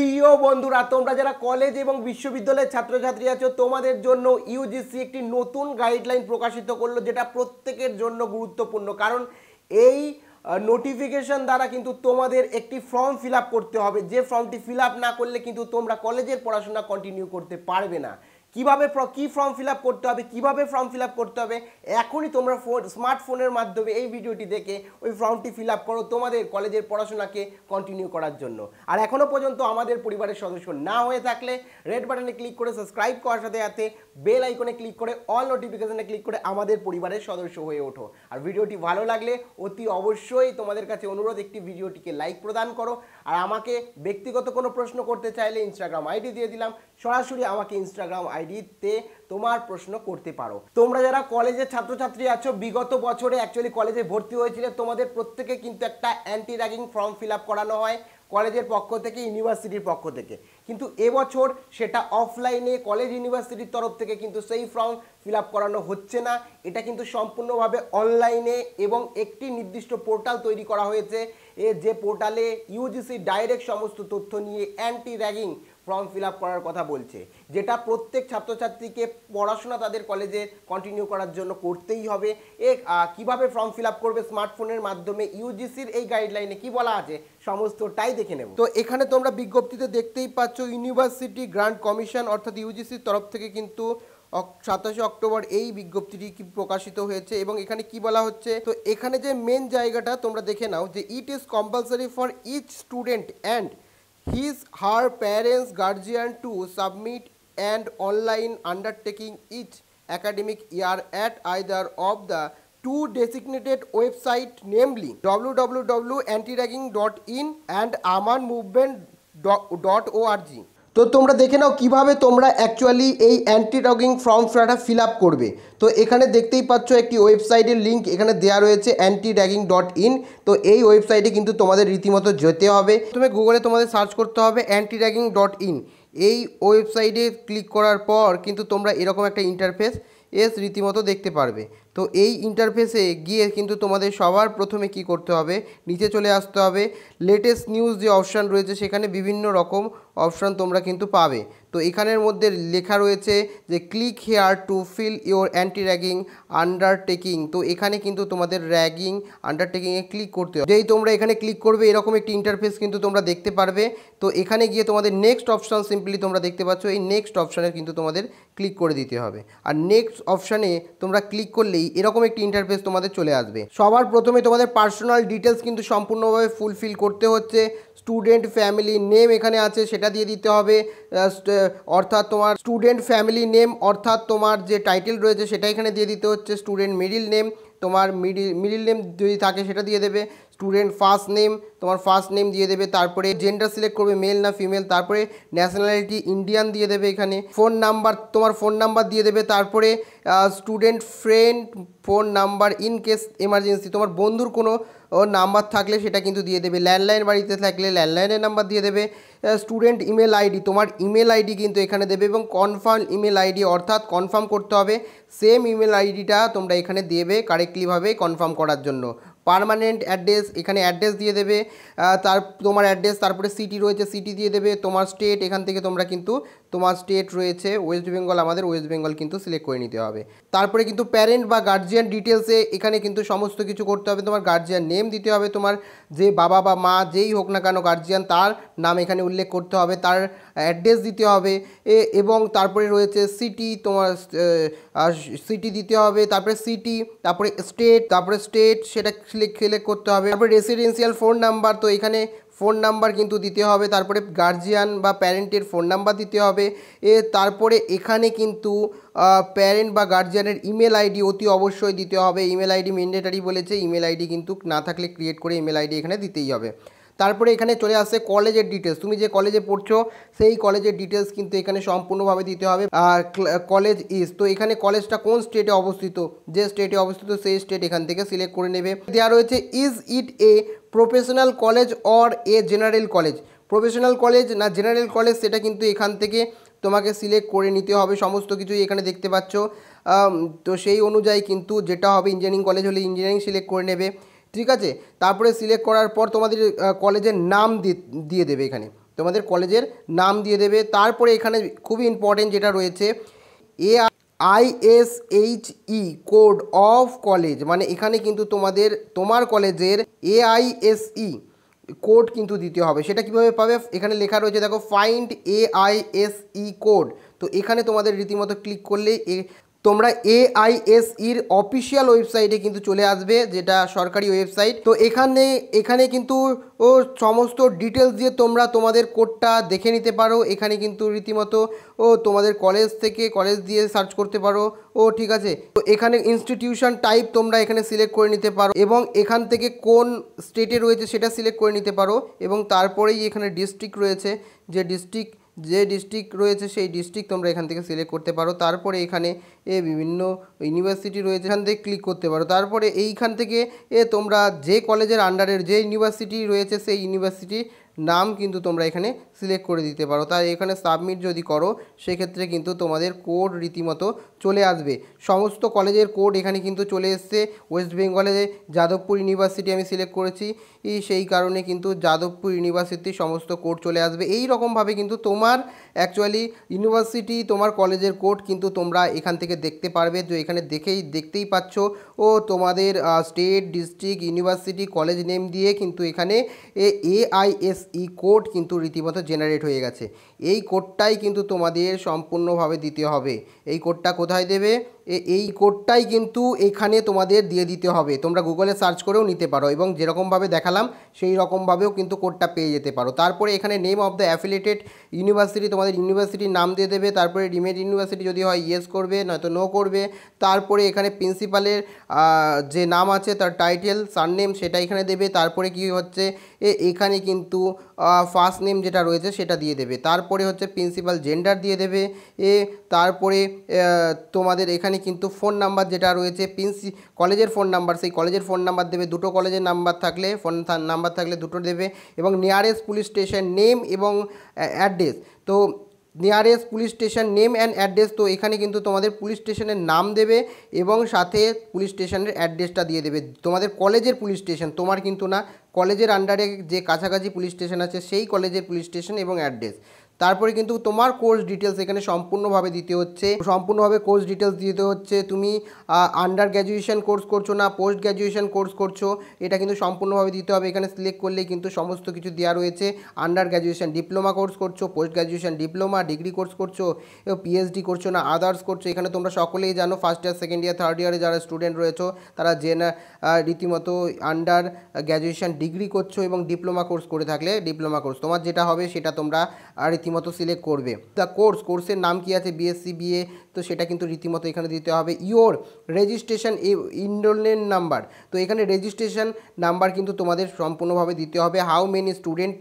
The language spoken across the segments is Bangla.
প্রিয় বন্ধুরা তোমরা যারা কলেজ এবং বিশ্ববিদ্যালয়ের ছাত্রছাত্রী আছো তোমাদের জন্য ইউজিসি একটি নতুন গাইডলাইন প্রকাশিত করলো যেটা প্রত্যেকের জন্য গুরুত্বপূর্ণ কারণ এই নোটিফিকেশন দ্বারা কিন্তু তোমাদের একটি ফর্ম ফিল করতে হবে যে ফর্মটি ফিল না করলে কিন্তু তোমরা কলেজের পড়াশোনা কন্টিনিউ করতে পারবে না কিভাবে কি ফর্ম ফিল করতে হবে কিভাবে ফর্ম ফিল করতে হবে এখনই তোমরা ফোন স্মার্টফোনের মাধ্যমে এই ভিডিওটি দেখে ওই ফর্মটি ফিল করো তোমাদের কলেজের পড়াশোনাকে কন্টিনিউ করার জন্য আর এখনও পর্যন্ত আমাদের পরিবারের সদস্য না হয়ে থাকলে রেড বাটনে ক্লিক করে সাবস্ক্রাইব করার সাথে সাথে বেল আইকনে ক্লিক করে অল নোটিফিকেশানে ক্লিক করে আমাদের পরিবারের সদস্য হয়ে ওঠো আর ভিডিওটি ভালো লাগলে অতি অবশ্যই তোমাদের কাছে অনুরোধ একটি ভিডিওটিকে লাইক প্রদান করো আর আমাকে ব্যক্তিগত কোনো প্রশ্ন করতে চাইলে ইনস্টাগ্রাম আইডি দিয়ে দিলাম সরাসরি আমাকে ইনস্টাগ্রাম আইডিতে তোমার প্রশ্ন করতে পারো তোমরা যারা কলেজের ছাত্রছাত্রী আছো বিগত বছরে অ্যাকচুয়ালি কলেজে ভর্তি হয়েছিলে তোমাদের প্রত্যেকে কিন্তু একটা anti ragging form fill up করানো হয় কলেজের পক্ষ থেকে ইউনিভার্সিটির পক্ষ থেকে কিন্তু এবছর সেটা অফলাইনে কলেজ ইউনিভার্সিটির তরফ থেকে কিন্তু সেই ফর্ম ফিল আপ করানো হচ্ছে না এটা কিন্তু সম্পূর্ণভাবে অনলাইনে এবং একটি নির্দিষ্ট পোর্টাল তৈরি করা হয়েছে যে পোর্টালে ইউজিসি ডাইরেক্ট সমস্ত তথ্য নিয়ে অ্যান্টি র্যাগিং ফর্ম ফিল করার কথা বলছে যেটা প্রত্যেক ছাত্রছাত্রীকে পড়াশোনা তাদের কলেজে কন্টিনিউ করার জন্য করতেই হবে এ কিভাবে ফর্ম ফিল করবে স্মার্টফোনের মাধ্যমে ইউজিসির এই গাইডলাইনে কি বলা আছে সমস্তটাই দেখে নেব তো এখানে তোমরা বিজ্ঞপ্তিতে দেখতেই পাচ্ছ ইউনিভার্সিটি গ্রান্ট কমিশন অর্থাৎ ইউজিসির তরফ থেকে কিন্তু সাতাশে অক্টোবর এই বিজ্ঞপ্তিটি প্রকাশিত হয়েছে এবং এখানে কি বলা হচ্ছে তো এখানে যে মেন জায়গাটা তোমরা দেখে নাও যে it is compulsory for each student and his her parents guardian to submit and online undertaking each academic year at either of the two designated website namely www.antiragging.in and amanmovement.org তো তোমরা দেখে নাও কিভাবে তোমরা অ্যাকচুয়ালি এই অ্যান্টি ফর্ম ফর্মটা ফিল আপ করবে তো এখানে দেখতেই পাচ্ছ একটি ওয়েবসাইটের লিঙ্ক এখানে দেওয়া রয়েছে অ্যান্টি ড্যাগিং ডট ইন তো এই ওয়েবসাইটে কিন্তু তোমাদের রীতিমতো যেতে হবে তুমি গুগলে তোমাদের সার্চ করতে হবে অ্যান্টি ড্যাগিং ডট ইন এই ওয়েবসাইটে ক্লিক করার পর কিন্তু তোমরা এরকম একটা ইন্টারফেস এস রীতিমতো দেখতে পারবে তো এই ইন্টারফেসে গিয়ে কিন্তু তোমাদের সবার প্রথমে কি করতে হবে নিচে চলে আসতে হবে লেটেস্ট নিউজ যে অপশান রয়েছে সেখানে বিভিন্ন রকম অপশান তোমরা কিন্তু পাবে তো এখানের মধ্যে লেখা রয়েছে যে click here to fill your anti ragging undertaking তো এখানে কিন্তু তোমাদের র্যাগিং আন্ডারটেকিংয়ে ক্লিক করতে হবে যেই তোমরা এখানে ক্লিক করবে এরকম একটি ইন্টারফেস কিন্তু তোমরা দেখতে পারবে তো এখানে গিয়ে তোমাদের নেক্সট অপশান সিম্পলি তোমরা দেখতে পাচ্ছ এই নেক্সট অপশানে কিন্তু তোমাদের ক্লিক করে দিতে হবে আর নেক্সট অপশানে তোমরা ক্লিক করলে গেলেই এরকম একটি ইন্টারফেস তোমাদের চলে আসবে সবার প্রথমে তোমাদের পার্সোনাল ডিটেলস কিন্তু সম্পূর্ণভাবে ফুলফিল করতে হচ্ছে স্টুডেন্ট ফ্যামিলি নেম এখানে আছে সেটা দিয়ে দিতে হবে অর্থাৎ তোমার স্টুডেন্ট ফ্যামিলি নেম অর্থাৎ তোমার যে টাইটেল রয়েছে সেটা এখানে দিয়ে দিতে হচ্ছে স্টুডেন্ট মিডিল নেম তোমার মিডিল মিডিল নেম যদি থাকে সেটা দিয়ে দেবে স্টুডেন্ট ফার্স্ট নেম তোমার ফার্স্ট নেম দিয়ে দেবে তারপরে জেন্ডার সিলেক্ট করবে মেল না ফিমেল তারপরে ন্যাশনালিটি ইন্ডিয়ান দিয়ে দেবে এখানে ফোন নাম্বার তোমার ফোন নাম্বার দিয়ে দেবে তারপরে student friend phone number in case emergency তোমার বন্ধুর কোনো নাম্বার থাকলে সেটা কিন্তু দিয়ে দেবে ল্যান্ডলাইন বাড়িতে থাকলে ল্যান্ডলাইনের নাম্বার দিয়ে দেবে স্টুডেন্ট ইমেল আইডি তোমার ইমেল আইডি কিন্তু এখানে দেবে এবং কনফার্ম ইমেল আইডি অর্থাৎ কনফার্ম করতে হবে সেম ইমেল আইডিটা তোমরা এখানে দেবে কারেক্টলিভাবে কনফার্ম করার জন্য পারমানেন্ট অ্যাড্রেস এখানে অ্যাড্রেস দিয়ে দেবে তার তোমার অ্যাড্রেস তারপরে সিটি রয়েছে সিটি দিয়ে দেবে তোমার স্টেট এখান থেকে তোমরা কিন্তু তোমার স্টেট রয়েছে ওয়েস্ট বেঙ্গল আমাদের ওয়েস্ট বেঙ্গল কিন্তু সিলেক্ট করে নিতে হবে তারপরে কিন্তু প্যারেন্ট বা গার্জিয়ান ডিটেলসে এখানে কিন্তু সমস্ত কিছু করতে হবে তোমার গার্জিয়ান নেম দিতে হবে তোমার যে বাবা বা মা যেই হোক না কেন গার্জিয়ান তার নাম এখানে উল্লেখ করতে হবে তার অ্যাড্রেস দিতে হবে এবং তারপরে রয়েছে সিটি তোমার সিটি দিতে হবে তারপরে সিটি তারপরে স্টেট তারপরে স্টেট সেটা সিলেক্ট সিলেক্ট করতে হবে তারপরে রেসিডেন্সিয়াল ফোন নাম্বার তো এখানে ফোন নাম্বার কিন্তু দিতে হবে তারপরে গার্জিয়ান বা প্যারেন্টের ফোন নাম্বার দিতে হবে এ তারপরে এখানে কিন্তু প্যারেন্ট বা গার্জিয়ানের ইমেল আইডি অতি অবশ্যই দিতে হবে ইমেল আইডি ম্যান্ডেটারি বলেছে ইমেল আইডি কিন্তু না থাকলে ক্রিয়েট করে ইমেল আইডি এখানে দিতেই হবে তারপরে এখানে চলে আসে কলেজের ডিটেলস তুমি যে কলেজে পড়ছো সেই কলেজের ডিটেলস কিন্তু এখানে সম্পূর্ণভাবে দিতে হবে আর কলেজ ইজ তো এখানে কলেজটা কোন স্টেটে অবস্থিত যে স্টেটে অবস্থিত সেই স্টেট এখান থেকে সিলেক্ট করে নেবে দেওয়া রয়েছে is it a professional college or a general college professional college না জেনারেল কলেজ সেটা কিন্তু এখান থেকে তোমাকে সিলেক্ট করে নিতে হবে সমস্ত কিছুই এখানে দেখতে পাচ্ছ তো সেই অনুযায়ী কিন্তু যেটা হবে ইঞ্জিনিয়ারিং কলেজ হলে ইঞ্জিনিয়ারিং সিলেক্ট করে নেবে ঠিক আছে তারপরে সিলেক্ট করার পর তোমাদের কলেজের নাম দিয়ে দেবে এখানে তোমাদের কলেজের নাম দিয়ে দেবে তারপরে এখানে খুবই ইম্পর্টেন্ট যেটা রয়েছে এ ই কোড অফ কলেজ মানে এখানে কিন্তু তোমাদের তোমার কলেজের এআইএসই কোড কিন্তু দিতে হবে সেটা কিভাবে পাবে এখানে লেখা রয়েছে দেখো ফাইন্ড এআইএসই কোড তো এখানে তোমাদের রীতিমতো ক্লিক করলে তোমরা এআইএসইর অফিসিয়াল ওয়েবসাইটে কিন্তু চলে আসবে যেটা সরকারি ওয়েবসাইট তো এখানে এখানে কিন্তু ও সমস্ত ডিটেলস দিয়ে তোমরা তোমাদের কোডটা দেখে নিতে পারো এখানে কিন্তু রীতিমতো ও তোমাদের কলেজ থেকে কলেজ দিয়ে সার্চ করতে পারো ও ঠিক আছে তো এখানে ইনস্টিটিউশন টাইপ তোমরা এখানে সিলেক্ট করে নিতে পারো এবং এখান থেকে কোন স্টেটে রয়েছে সেটা সিলেক্ট করে নিতে পারো এবং তারপরেই এখানে ডিস্ট্রিক্ট রয়েছে যে ডিস্ট্রিক্ট যে ডিস্ট্রিক্ট রয়েছে সেই ডিস্ট্রিক্ট তোমরা এখান থেকে সিলেক্ট করতে পারো তারপরে এখানে এ বিভিন্ন ইউনিভার্সিটি রয়েছে এখান থেকে ক্লিক করতে পারো তারপরে এইখান থেকে এ তোমরা যে কলেজের আন্ডারের যে ইউনিভার্সিটি রয়েছে সেই ইউনিভার্সিটির নাম কিন্তু তোমরা এখানে সিলেক্ট করে দিতে পারো তাই এখানে সাবমিট যদি করো সেক্ষেত্রে কিন্তু তোমাদের কোড রীতিমতো চলে আসবে সমস্ত কলেজের কোড এখানে কিন্তু চলে এসছে ওয়েস্ট বেঙ্গলে যাদবপুর ইউনিভার্সিটি আমি সিলেক্ট করেছি সেই কারণে কিন্তু যাদবপুর ইউনিভার্সিটির সমস্ত কোড চলে আসবে এই রকমভাবে কিন্তু তোমার অ্যাকচুয়ালি ইউনিভার্সিটি তোমার কলেজের কোড কিন্তু তোমরা এখান থেকে দেখতে পারবে যে এখানে দেখেই দেখতেই পাচ্ছ ও তোমাদের state district university college name দিয়ে কিন্তু এখানে এআইএসই কোড e কিন্তু রীতিমতো জেনারেট হয়ে গেছে এই কোডটাই কিন্তু তোমাদের সম্পূর্ণভাবে দিতে হবে এই কোডটা কোথায় দেবে এই কোডটাই কিন্তু এখানে তোমাদের দিয়ে দিতে হবে তোমরা গুগলে সার্চ করেও নিতে পারো এবং যেরকমভাবে দেখালাম সেই রকমভাবেও কিন্তু কোডটা পেয়ে যেতে পারো তারপরে এখানে name of the affiliated university তোমাদের ইউনিভার্সিটির নাম দিয়ে দেবে তারপরে রিমেড ইউনিভার্সিটি যদি হয় ইয়েস করবে নয়তো নো করবে তারপরে এখানে প্রিন্সিপালের যে নাম আছে তার টাইটেল সারনেম সেটা এখানে দেবে তারপরে কি হচ্ছে এখানে কিন্তু ফার্স্ট নেম যেটা রয়েছে সেটা দিয়ে দেবে তারপরে হচ্ছে প্রিন্সিপাল জেন্ডার দিয়ে দেবে এ তারপরে তোমাদের এখানে কিন্তু ফোন নাম্বার যেটা রয়েছে প্রিন্সি কলেজের ফোন নাম্বার সেই কলেজের ফোন নাম্বার দেবে দুটো কলেজের নাম্বার থাকলে ফোন নাম্বার থাকলে দুটো দেবে এবং নিয়ারেস্ট পুলিশ স্টেশন নেম এবং অ্যাড্রেস তো nearest police station name and address তো এখানে কিন্তু তোমাদের পুলিশ স্টেশনের নাম দেবে এবং সাথে পুলিশ স্টেশনের অ্যাড্রেসটা দিয়ে দেবে তোমাদের কলেজের পুলিশ স্টেশন তোমার কিন্তু না কলেজের আন্ডারে যে কাছাকাছি পুলিশ স্টেশন আছে সেই কলেজের পুলিশ স্টেশন এবং অ্যাড্রেস তারপরে কিন্তু তোমার কোর্স ডিটেলস এখানে সম্পূর্ণভাবে দিতে হচ্ছে সম্পূর্ণভাবে কোর্স ডিটেলস দিতে হচ্ছে তুমি আন্ডার গ্র্যাজুয়েশন কোর্স করছো না পোস্ট গ্র্যাজুয়েশন কোর্স করছো এটা কিন্তু সম্পূর্ণভাবে দিতে হবে এখানে সিলেক্ট করলে কিন্তু সমস্ত কিছু দেওয়া রয়েছে আন্ডার গ্র্যাজুয়েশান ডিপ্লোমা কোর্স করছো post graduation diploma degree course করছো পিএইচডি করছো না আদার্স করছো এখানে তোমরা সকলেই জানো first year second year third ইয়ারে যারা স্টুডেন্ট রয়েছো তারা জেনা রীতিমতো আন্ডার গ্র্যাজুয়েশন ডিগ্রি করছো এবং ডিপ্লোমা কোর্স করে থাকলে ডিপ্লোমা কোর্স তোমার যেটা হবে সেটা তোমরা রীতি রীতিমতো সিলেক্ট করবে দ্য কোর্স কোর্সের নাম কি আছে বিএসসি বিএ তো সেটা কিন্তু রীতিমতো এখানে দিতে হবে ইওর রেজিস্ট্রেশন ইনরোলমেন্ট নাম্বার তো এখানে রেজিস্ট্রেশন নাম্বার কিন্তু তোমাদের সম্পূর্ণভাবে দিতে হবে how many student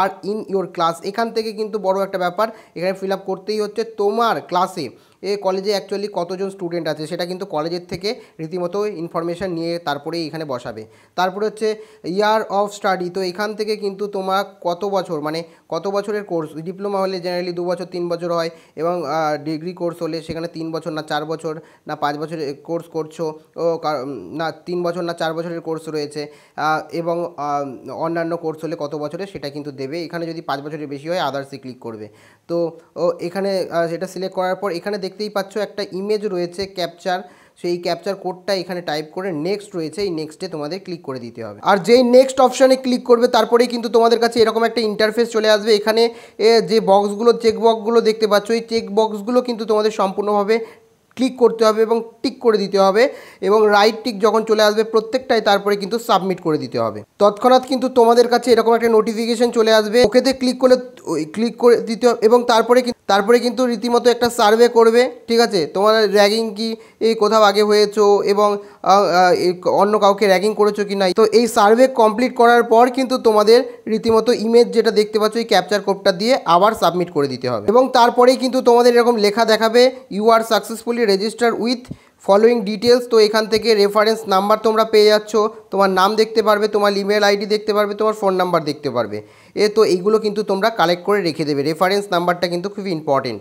are in your class এখান থেকে কিন্তু বড় একটা ব্যাপার এখানে ফিল করতেই হচ্ছে তোমার ক্লাসে এ কলেজে অ্যাকচুয়ালি কতজন স্টুডেন্ট আছে সেটা কিন্তু কলেজের থেকে রীতিমতো ইনফরমেশান নিয়ে তারপরে এখানে বসাবে তারপরে হচ্ছে ইয়ার অফ স্টাডি তো এখান থেকে কিন্তু তোমার কত বছর মানে কত বছরের কোর্স ডিপ্লোমা হলে জেনারেলি দু বছর তিন বছর হয় এবং ডিগ্রি কোর্স হলে সেখানে তিন বছর না চার বছর না পাঁচ বছরের কোর্স করছো ও না তিন বছর না চার বছরের কোর্স রয়েছে এবং অন্যান্য কোর্স হলে কত বছরের সেটা কিন্তু দেবে এখানে যদি পাঁচ বছরের বেশি হয় আদার্সে ক্লিক করবে তো এখানে সেটা সিলেক্ট করার পর এখানে দেখ দেখতেই পাচ্ছ একটা ইমেজ রয়েছে ক্যাপচার সেই ক্যাপচার কোডটা এখানে টাইপ করে নেক্সট রয়েছে এই নেক্সটে তোমাদের ক্লিক করে দিতে হবে আর যেই নেক্সট অপশানে ক্লিক করবে তারপরেই কিন্তু তোমাদের কাছে এরকম একটা ইন্টারফেস চলে আসবে এখানে যে বক্সগুলো চেকবক্সগুলো দেখতে পাচ্ছ এই চেকবক্সগুলো কিন্তু তোমাদের সম্পূর্ণভাবে ক্লিক করতে হবে এবং টিক করে দিতে হবে এবং রাইট টিক যখন চলে আসবে প্রত্যেকটাই তারপরে কিন্তু সাবমিট করে দিতে হবে তৎক্ষণাৎ কিন্তু তোমাদের কাছে এরকম একটা নোটিফিকেশন চলে আসবে ওকেতে ক্লিক করলে ক্লিক করে দিতে হবে এবং তারপরে তারপরে কিন্তু রীতিমতো একটা সার্ভে করবে ঠিক আছে তোমার র্যাগিং কি এই কোথাও আগে হয়েছো এবং অন্য কাউকে র্যাগিং করেছো কি নাই তো এই সার্ভে কমপ্লিট করার পর কিন্তু তোমাদের রীতিমতো ইমেজ যেটা দেখতে পাচ্ছ এই ক্যাপচার কোডটা দিয়ে আবার সাবমিট করে দিতে হবে এবং তারপরেই কিন্তু তোমাদের এরকম লেখা দেখাবে you are successfully activity register with following details তো এখান থেকে রেফারেন্স নাম্বার তোমরা পেয়ে যাচ্ছ তোমার নাম দেখতে পারবে তোমার ইমেল আইডি দেখতে পারবে তোমার ফোন নাম্বার দেখতে পারবে এ তো এইগুলো কিন্তু তোমরা কালেক্ট করে রেখে দেবে রেফারেন্স নাম্বারটা কিন্তু খুবই ইম্পর্টেন্ট